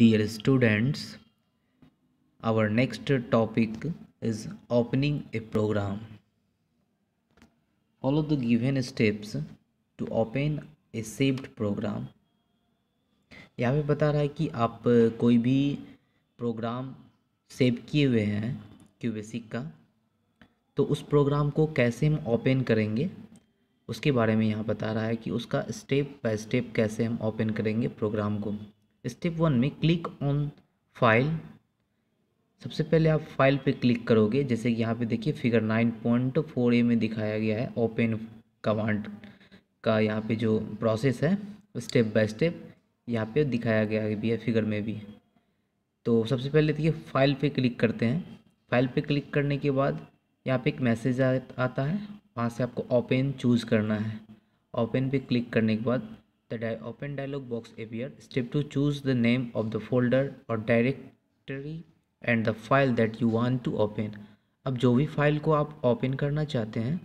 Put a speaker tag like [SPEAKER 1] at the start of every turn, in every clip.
[SPEAKER 1] dear students our next topic is opening a program follow the given steps to open a saved program यहाँ पे बता रहा है कि आप कोई भी प्रोग्राम सेव किए हुए हैं क्यूबेसिक का तो उस प्रोग्राम को कैसे हम ओपन करेंगे उसके बारे में यहाँ बता रहा है कि उसका स्टेप बाय स्टेप कैसे हम ओपन करेंगे प्रोग्राम को स्टेप वन में क्लिक ऑन फाइल सबसे पहले आप फाइल पे क्लिक करोगे जैसे कि यहाँ पे देखिए figure nine point four A में दिखाया गया है ओपन कमांड का यहाँ पे जो प्रोसेस है स्टेप बाय स्टेप यहाँ पे दिखाया गया भी है फिगर में भी तो सबसे पहले देखिए फाइल पे क्लिक करते हैं फाइल पे क्लिक करने के बाद यहाँ पे एक मैसेज आता है वहाँ से आपको ओपन चूज़ करना है ओपन पे क्लिक करने के बाद The di open dialog box appears. Step 2 choose the name of the folder or directory and the file that you want to open. अब जो भी फाइल को आप ओपन करना चाहते हैं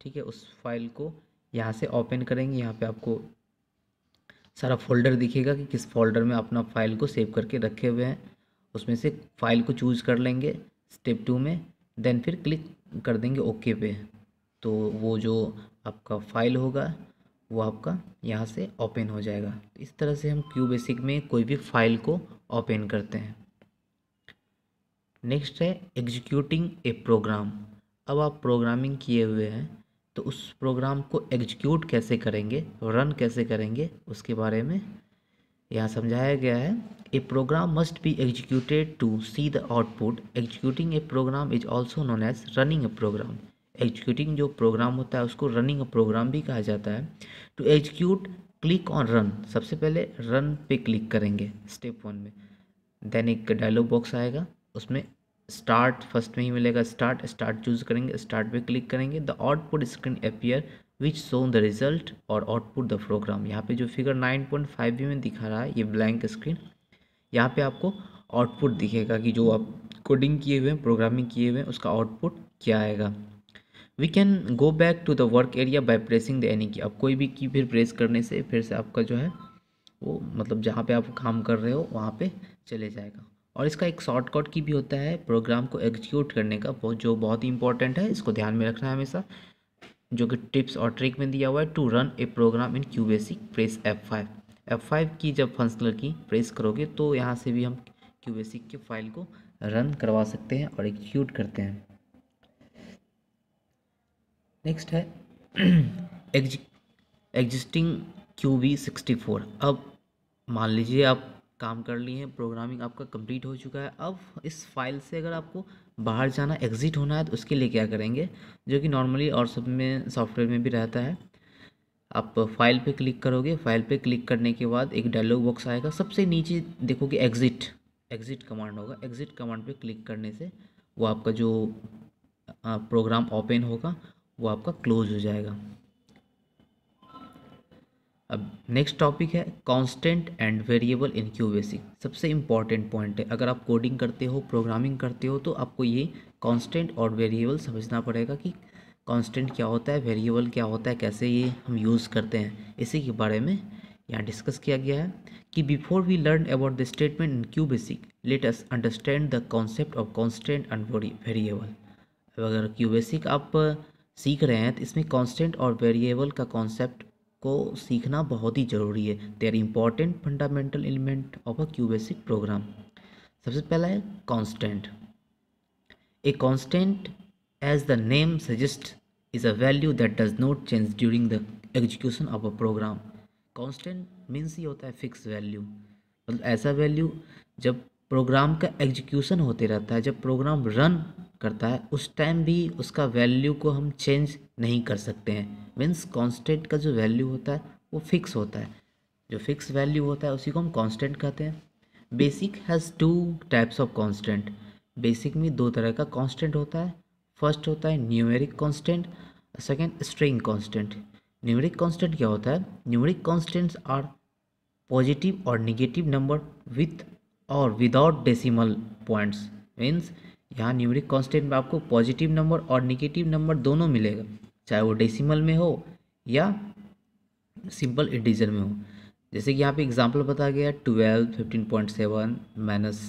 [SPEAKER 1] ठीक है उस फाइल को यहाँ से ओपन करेंगे यहाँ पे आपको सारा फोल्डर दिखेगा कि किस फोल्डर में अपना फाइल को सेव करके रखे हुए हैं उसमें से फाइल को चूज़ कर लेंगे स्टेप टू में देन फिर क्लिक कर देंगे ओके पे तो वो जो आपका फाइल होगा वो आपका यहाँ से ओपन हो जाएगा तो इस तरह से हम क्यू बेसिक में कोई भी फाइल को ओपन करते हैं नेक्स्ट है एग्जीक्यूटिंग ए प्रोग्राम अब आप प्रोग्रामिंग किए हुए हैं तो उस प्रोग्राम को एग्जीक्यूट कैसे करेंगे रन कैसे करेंगे उसके बारे में यहाँ समझाया गया है a program must be executed to see the output executing a program is also known as running a program executing जो प्रोग्राम होता है उसको रनिंग प्रोग्राम भी कहा जाता है to execute click on run सबसे पहले रन पे क्लिक करेंगे स्टेप वन में देन एक डायलॉग बॉक्स आएगा उसमें स्टार्ट फर्स्ट में ही मिलेगा स्टार्ट स्टार्ट चूज करेंगे स्टार्ट पे क्लिक करेंगे the output screen appear which shown the result और आउटपुट द प्रोग्राम यहाँ पे जो फिगर 9.5 बी में दिखा रहा है ये ब्लैंक स्क्रीन यहाँ पे आपको आउटपुट दिखेगा कि जो आप कोडिंग किए हुए हैं प्रोग्रामिंग किए हुए हैं उसका आउटपुट क्या आएगा we can go back to the work area by pressing the any key अब कोई भी की फिर प्रेस करने से फिर से आपका जो है वो मतलब जहाँ पे आप काम कर रहे हो वहाँ पे चले जाएगा और इसका एक शॉर्टकट की भी होता है प्रोग्राम को एग्जीक्यूट करने का जो बहुत ही इंपॉर्टेंट है इसको ध्यान में रखना है हमेशा जो कि टिप्स और ट्रिक में दिया हुआ है to run a program in Q press F five F five key जब फंक्शनल की प्रेस करोगे तो यहाँ से भी हम क्यू के फाइल को रन करवा सकते हैं और एग्जीक्यूट करते हैं नेक्स्ट है existing Q V sixty four अब मान लीजिए आप काम कर लिए हैं प्रोग्रामिंग आपका कंप्लीट हो चुका है अब इस फाइल से अगर आपको बाहर जाना एग्ज़िट होना है तो उसके लिए क्या करेंगे जो कि नॉर्मली और सब में सॉफ्टवेयर में भी रहता है आप फाइल पे क्लिक करोगे फाइल पे क्लिक करने के बाद एक डायलॉग बॉक्स आएगा सबसे नीचे देखोगे एग्ज़िट एग्ज़िट कमांड होगा एग्ज़िट कमांड पे क्लिक करने से वो आपका जो प्रोग्राम ओपन होगा वो आपका क्लोज हो जाएगा अब नेक्स्ट टॉपिक है कांस्टेंट एंड वेरिएबल इनक्यूबेसी सबसे इम्पॉर्टेंट पॉइंट है अगर आप कोडिंग करते हो प्रोग्रामिंग करते हो तो आपको ये कांस्टेंट और वेरिएबल समझना पड़ेगा कि कांस्टेंट क्या होता है वेरिएबल क्या होता है कैसे ये हम यूज़ करते हैं इसी के बारे में यहाँ डिस्कस किया गया है कि before we learn about the statement in Q basic let us understand the concept of constant and variable अगर क्यू बेसिक आप सीख रहे हैं तो इसमें कांस्टेंट और वेरिएबल का कॉन्सेप्ट को सीखना बहुत ही ज़रूरी है they are important fundamental element of a QBasic program सबसे पहला है constant a constant as the name suggest is a value that does not change during the execution of a program constant means ये होता है fix value मतलब ऐसा value जब programme का एग्जीक्यूशन होते रहता है जब प्रोग्राम रन करता है उस टाइम भी उसका वैल्यू को हम चेंज नहीं कर सकते हैं मीन्स कांस्टेंट का जो वैल्यू होता है वो फिक्स होता है जो फिक्स वैल्यू होता है उसी को हम कांस्टेंट कहते हैं basic has two types of constant basic में दो तरह का कांस्टेंट होता है फर्स्ट होता है numeric constant second string constant numeric constant क्या होता है न्यूमेरिक कांस्टेंट्स आर पॉजिटिव और निगेटिव नंबर विथ और विदाउट डेसिमल पॉइंट्स मीन्स यहाँ न्यूमरिक कांस्टेंट में आपको पॉजिटिव नंबर और निगेटिव नंबर दोनों मिलेगा चाहे वो डेसिमल में हो या सिंपल इंटीजर में हो जैसे कि यहाँ पे एग्जांपल बताया गया twelve fifteen point seven minus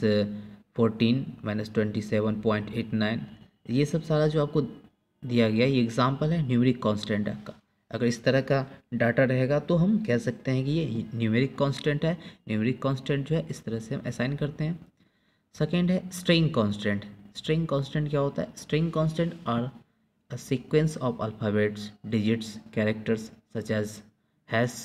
[SPEAKER 1] fourteen minus twenty seven point eight nine ये सब सारा जो आपको दिया गया ये एग्ज़ाम्पल है न्यूमरिक कॉन्स्टेंट का अगर इस तरह का डाटा रहेगा तो हम कह सकते हैं कि ये न्यूमेरिक कांस्टेंट है न्यूमेरिक कांस्टेंट जो है इस तरह से हम असाइन करते हैं सेकेंड है स्ट्रिंग कांस्टेंट स्ट्रिंग कांस्टेंट क्या होता है string constant are a sequence of alphabets digits characters such as hash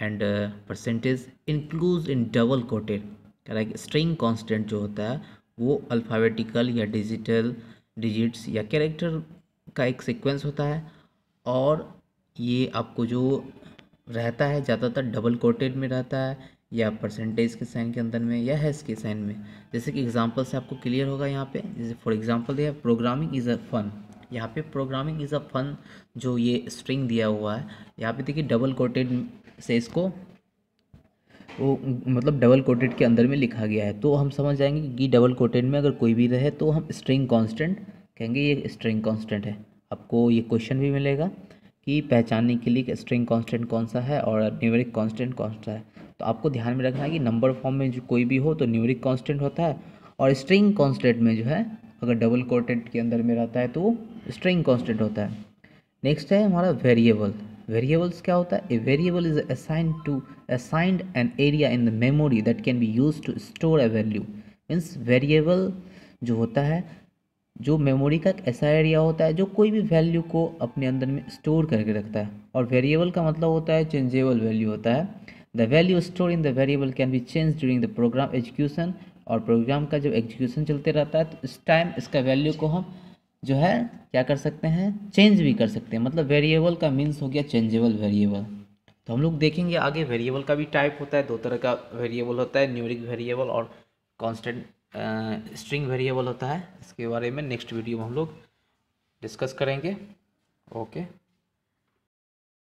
[SPEAKER 1] and percentage include in double quoted like string constant जो होता है वो अल्फ़ाबेटिकल या डिजिटल डिजिट्स या कैरेक्टर का एक सिक्वेंस होता है और ये आपको जो रहता है ज़्यादातर डबल कोटेड में रहता है या परसेंटेज के साइन के अंदर में या हैस के साइन में जैसे कि एग्जांपल से आपको क्लियर होगा यहाँ पे जैसे फॉर एग्जांपल दिया प्रोग्रामिंग इज़ अ फन यहाँ पे प्रोग्रामिंग इज़ अ फन जो ये स्ट्रिंग दिया हुआ है यहाँ पे देखिए डबल कोटेड से इसको वो मतलब डबल कोटेड के अंदर में लिखा गया है तो हम समझ जाएंगे कि डबल कोटेड में अगर कोई भी रहे तो हम स्ट्रिंग कॉन्स्टेंट कहेंगे ये स्ट्रिंग कॉन्स्टेंट है आपको ये क्वेश्चन भी मिलेगा की पहचानने के लिए कि स्ट्रिंग कांस्टेंट कौन सा है और न्यूमेरिक कांस्टेंट कौन सा है तो आपको ध्यान में रखना है कि नंबर फॉर्म में जो कोई भी हो तो न्यूमेरिक कांस्टेंट होता है और स्ट्रिंग कांस्टेंट में जो है अगर डबल कोटेड के अंदर में रहता है तो स्ट्रिंग कॉन्स्टेंट होता है नेक्स्ट है हमारा वेरिएबल वेरिएबल्स क्या होता है a variable is assign to assigned an area in the memory that can be use to store a value means variable जो होता है जो मेमोरी का एक ऐसा एरिया होता है जो कोई भी वैल्यू को अपने अंदर में स्टोर करके रखता है और वेरिएबल का मतलब होता है चेंजेबल वैल्यू होता है the value store in the variable can be change during the program execution और प्रोग्राम का जब एग्जीक्यूशन चलते रहता है तो इस टाइम इसका वैल्यू को हम जो है क्या कर सकते हैं चेंज भी कर सकते हैं मतलब वेरिएबल का मीन्स हो गया चेंजेबल वेरिएबल तो हम लोग देखेंगे आगे वेरिएबल का भी टाइप होता है दो तरह का वेरिएबल होता है न्यूरिक वेरिएबल और कॉन्स्टेंट स्ट्रिंग वेरिएबल होता है इसके बारे में नेक्स्ट वीडियो में हम लोग डिस्कस करेंगे ओके